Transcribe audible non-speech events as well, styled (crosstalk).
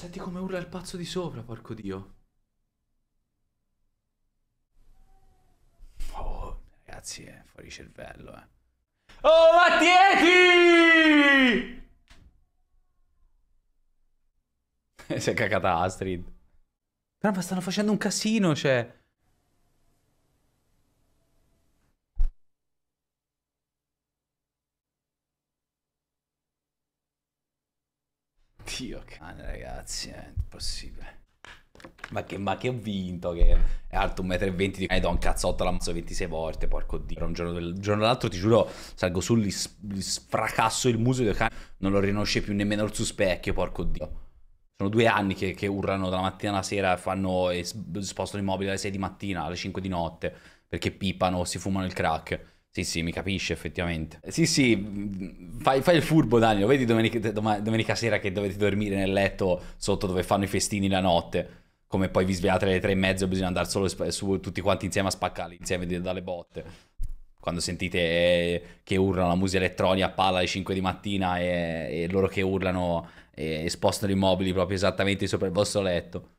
senti come urla il pazzo di sopra, porco dio. Oh, ragazzi, è fuori cervello, eh. Oh, Mattieti! si (laughs) è cagata Astrid. Però ma stanno facendo un casino, cioè... anch'io. Ah, ragazzi, è eh, impossibile. Ma che, ma che, ho vinto? Che è alto 1,20 m. E do un cazzotto all'ammazzo 26 volte. Porco dio. un giorno, del, giorno l'altro, ti giuro, salgo su, gli, gli sfracasso il muso del cane. Ah, non lo riconosce più nemmeno il suo specchio. Porco dio. Sono due anni che, che urlano dalla mattina alla sera fanno, e spostano i mobili alle 6 di mattina, alle 5 di notte. Perché pipano, si fumano il crack. Sì, sì, mi capisce effettivamente. Sì, sì, mm, fai, fai il furbo, Daniel. Vedi domenica, domenica, sera che dovete dormire nel letto sotto dove fanno i festini la notte. Come poi vi svegliate alle tre e mezza e bisogna andare solo su tutti quanti insieme a spaccarli insieme dalle botte. Quando sentite eh, che urlano la musica elettronica a palla alle 5 di mattina e, e loro che urlano e spostano i mobili proprio esattamente sopra il vostro letto.